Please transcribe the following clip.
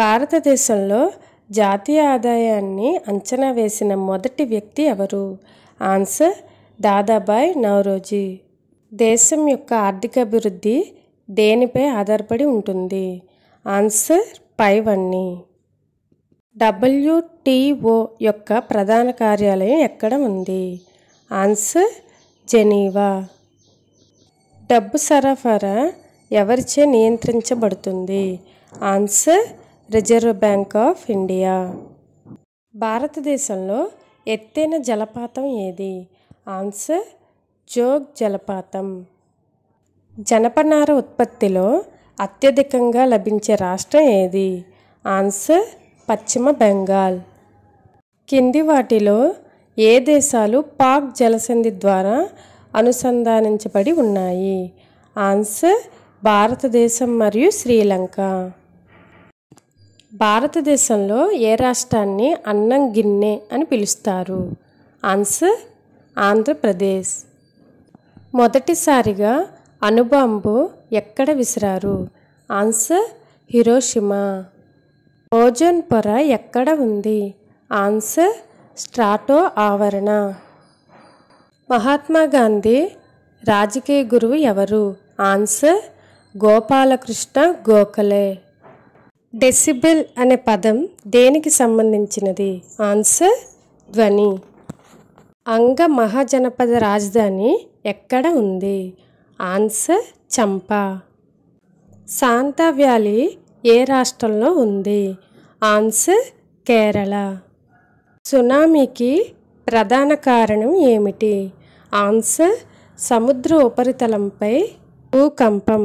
భారతదేశంలో జాతీయ ఆదాయాన్ని అంచనా వేసిన మొదటి వ్యక్తి ఎవరు ఆన్సర్ దాదాబాయ్ నవరోజీ దేశం యొక్క ఆర్థికాభివృద్ధి దేనిపై ఆధారపడి ఉంటుంది ఆన్సర్ పైవన్నీ డబ్ల్యూటీఓ యొక్క ప్రధాన కార్యాలయం ఎక్కడ ఉంది ఆన్సర్ జెనీవా డబ్బు సరఫరా ఎవరిచే నియంత్రించబడుతుంది answer Reserve Bank of India భారతదేశంలో ఎత్తైన జలపాతం ఏది ఆన్సర్ జోగ్ జలపాతం జనపనార ఉత్పత్తిలో అత్యధికంగా లభించే రాష్ట్రం ఏది ఆన్సర్ పశ్చిమ బెంగాల్ కింది వాటిలో ఏ దేశాలు పాక్ జలసంధి ద్వారా అనుసంధానించబడి ఉన్నాయి ఆన్సర్ భారతదేశం మరియు శ్రీలంక భారతదేశంలో ఏ రాష్ట్రాన్ని అన్నం గిన్నె అని పిలుస్తారు ఆన్సర్ ఆంధ్రప్రదేశ్ మొదటిసారిగా అణుబాంబు ఎక్కడ విసిరారు ఆన్సర్ హిరోషిమా ఓజోన్ పొర ఎక్కడ ఉంది ఆన్సర్ స్ట్రాటో ఆవరణ మహాత్మా గాంధీ రాజకీయ గురువు ఎవరు ఆన్సర్ గోపాలకృష్ణ గోఖలే డెసిబెల్ అనే పదం దేనికి సంబంధించినది ఆన్సర్ ధ్వని అంగ మహాజనపద రాజధాని ఎక్కడ ఉంది ఆన్సర్ చంపా శాంతా వ్యాలీ ఏ రాష్ట్రంలో ఉంది ఆన్సర్ కేరళ సునామీకి ప్రధాన కారణం ఏమిటి ఆన్సర్ సముద్ర ఉపరితలంపై భూకంపం